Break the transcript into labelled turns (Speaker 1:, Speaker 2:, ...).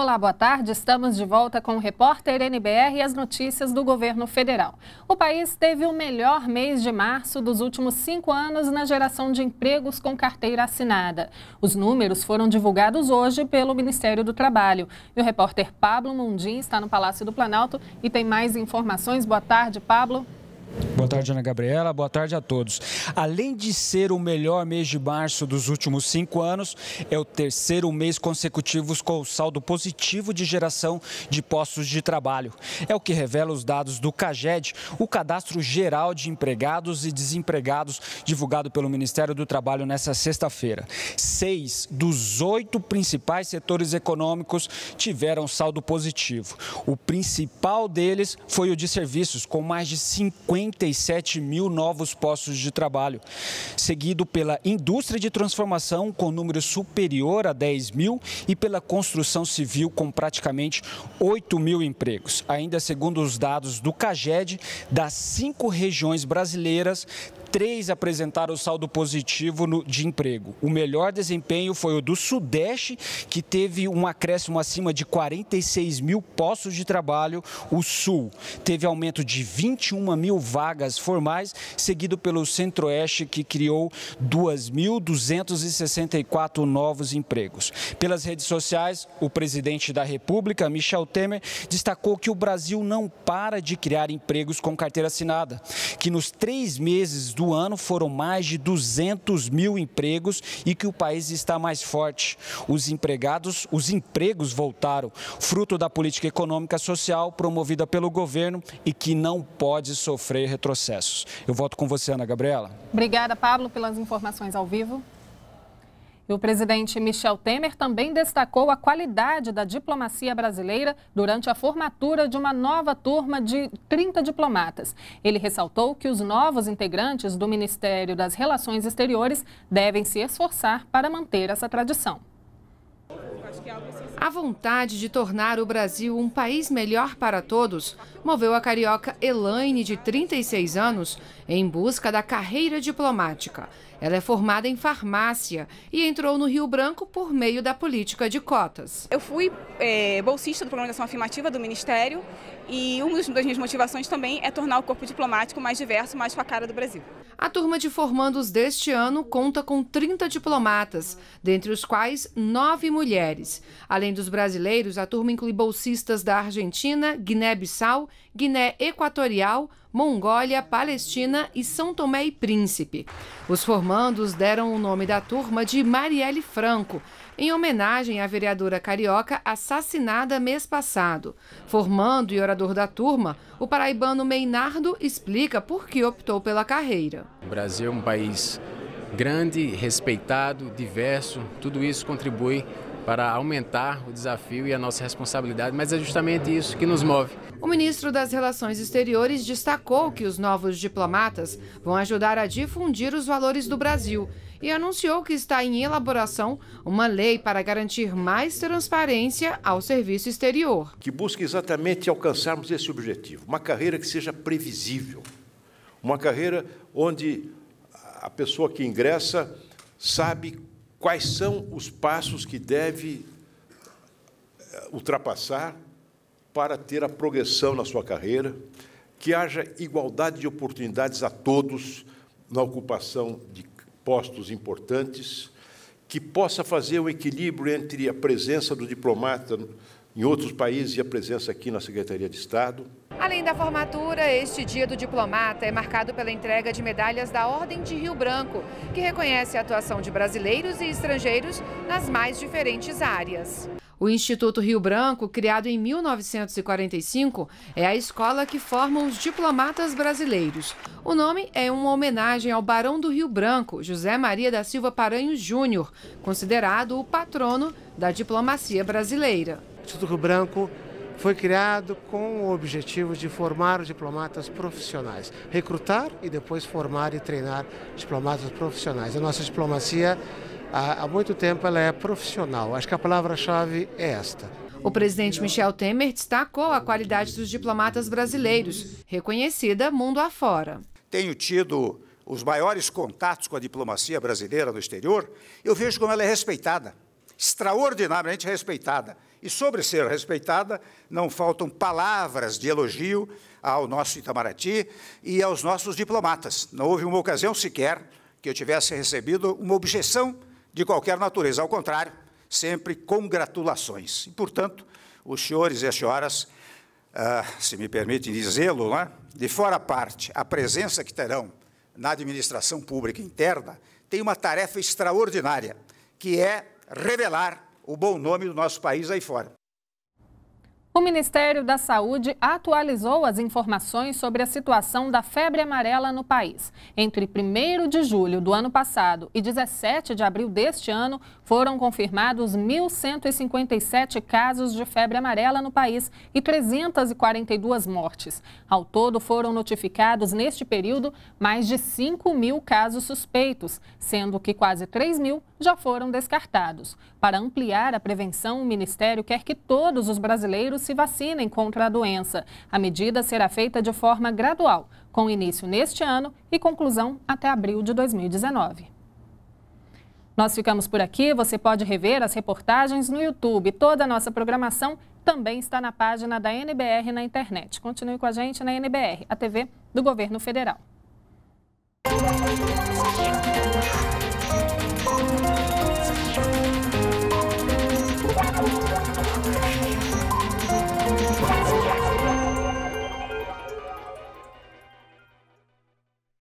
Speaker 1: Olá, boa tarde. Estamos de volta com o repórter NBR e as notícias do governo federal. O país teve o melhor mês de março dos últimos cinco anos na geração de empregos com carteira assinada. Os números foram divulgados hoje pelo Ministério do Trabalho. E o repórter Pablo Mundim está no Palácio do Planalto e tem mais informações. Boa tarde, Pablo.
Speaker 2: Boa tarde, Ana Gabriela. Boa tarde a todos. Além de ser o melhor mês de março dos últimos cinco anos, é o terceiro mês consecutivo com saldo positivo de geração de postos de trabalho. É o que revela os dados do CAGED, o Cadastro Geral de Empregados e Desempregados, divulgado pelo Ministério do Trabalho nesta sexta-feira. Seis dos oito principais setores econômicos tiveram saldo positivo. O principal deles foi o de serviços, com mais de 50 37 mil novos postos de trabalho, seguido pela indústria de transformação, com número superior a 10 mil, e pela construção civil, com praticamente 8 mil empregos. Ainda segundo os dados do CAGED, das cinco regiões brasileiras, três apresentaram saldo positivo no, de emprego. O melhor desempenho foi o do Sudeste, que teve um acréscimo acima de 46 mil postos de trabalho. O Sul teve aumento de 21 mil vagas formais, seguido pelo Centro-Oeste, que criou 2.264 novos empregos. Pelas redes sociais, o presidente da República, Michel Temer, destacou que o Brasil não para de criar empregos com carteira assinada, que nos três meses do ano foram mais de 200 mil empregos e que o país está mais forte. Os empregados, os empregos voltaram, fruto da política econômica social promovida pelo governo e que não pode sofrer retrocessos. Eu volto com você, Ana Gabriela.
Speaker 1: Obrigada, Pablo, pelas informações ao vivo. E o presidente Michel Temer também destacou a qualidade da diplomacia brasileira durante a formatura de uma nova turma de 30 diplomatas. Ele ressaltou que os novos integrantes do Ministério das Relações Exteriores devem se esforçar para manter essa tradição.
Speaker 3: A vontade de tornar o Brasil um país melhor para todos moveu a carioca Elaine, de 36 anos, em busca da carreira diplomática. Ela é formada em farmácia e entrou no Rio Branco por meio da política de cotas. Eu fui é, bolsista do Programa de Ação Afirmativa do Ministério e uma das minhas motivações também é tornar o corpo diplomático mais diverso, mais com a cara do Brasil. A turma de formandos deste ano conta com 30 diplomatas, dentre os quais nove mulheres. Além dos brasileiros, a turma inclui bolsistas da Argentina, Guiné-Bissau, Guiné Equatorial, Mongólia, Palestina e São Tomé e Príncipe. Os formandos deram o nome da turma de Marielle Franco, em homenagem à vereadora carioca assassinada mês passado. Formando e orador da turma, o paraibano Meinardo explica por que optou pela carreira.
Speaker 2: O Brasil é um país grande, respeitado, diverso, tudo isso contribui para aumentar o desafio e a nossa responsabilidade, mas é justamente isso que nos move.
Speaker 3: O ministro das Relações Exteriores destacou que os novos diplomatas vão ajudar a difundir os valores do Brasil e anunciou que está em elaboração uma lei para garantir mais transparência ao serviço exterior. Que busca exatamente alcançarmos esse objetivo: uma carreira que seja previsível, uma carreira onde a pessoa que ingressa sabe quais são os passos que deve eh, ultrapassar para ter a progressão na sua carreira, que haja igualdade de oportunidades a todos na ocupação de postos importantes, que possa fazer o equilíbrio entre a presença do diplomata em outros países e a presença aqui na Secretaria de Estado. Além da formatura, este Dia do Diplomata é marcado pela entrega de medalhas da Ordem de Rio Branco, que reconhece a atuação de brasileiros e estrangeiros nas mais diferentes áreas. O Instituto Rio Branco, criado em 1945, é a escola que forma os diplomatas brasileiros. O nome é uma homenagem ao Barão do Rio Branco, José Maria da Silva Paranhos Júnior, considerado o patrono da diplomacia brasileira.
Speaker 2: O Instituto Rio Branco foi criado com o objetivo de formar diplomatas profissionais, recrutar e depois formar e treinar diplomatas profissionais. A nossa diplomacia há, há muito tempo ela é profissional. Acho que a palavra-chave é esta.
Speaker 3: O presidente Michel Temer destacou a qualidade dos diplomatas brasileiros, reconhecida mundo afora.
Speaker 2: Tenho tido os maiores contatos com a diplomacia brasileira no exterior, eu vejo como ela é respeitada, extraordinariamente respeitada. E sobre ser respeitada, não faltam palavras de elogio ao nosso Itamaraty e aos nossos diplomatas. Não houve uma ocasião sequer que eu tivesse recebido uma objeção de qualquer natureza. Ao contrário, sempre congratulações. E, portanto, os senhores e as senhoras, ah, se me permitem dizê-lo, é? de fora a parte, a presença que terão na administração pública interna tem uma tarefa extraordinária, que é revelar o bom nome do nosso país aí fora.
Speaker 1: O Ministério da Saúde atualizou as informações sobre a situação da febre amarela no país. Entre 1 de julho do ano passado e 17 de abril deste ano, foram confirmados 1.157 casos de febre amarela no país e 342 mortes. Ao todo, foram notificados neste período mais de 5 mil casos suspeitos, sendo que quase 3 mil já foram descartados. Para ampliar a prevenção, o Ministério quer que todos os brasileiros se vacinem contra a doença. A medida será feita de forma gradual, com início neste ano e conclusão até abril de 2019. Nós ficamos por aqui. Você pode rever as reportagens no YouTube. Toda a nossa programação também está na página da NBR na internet. Continue com a gente na NBR, a TV do Governo Federal.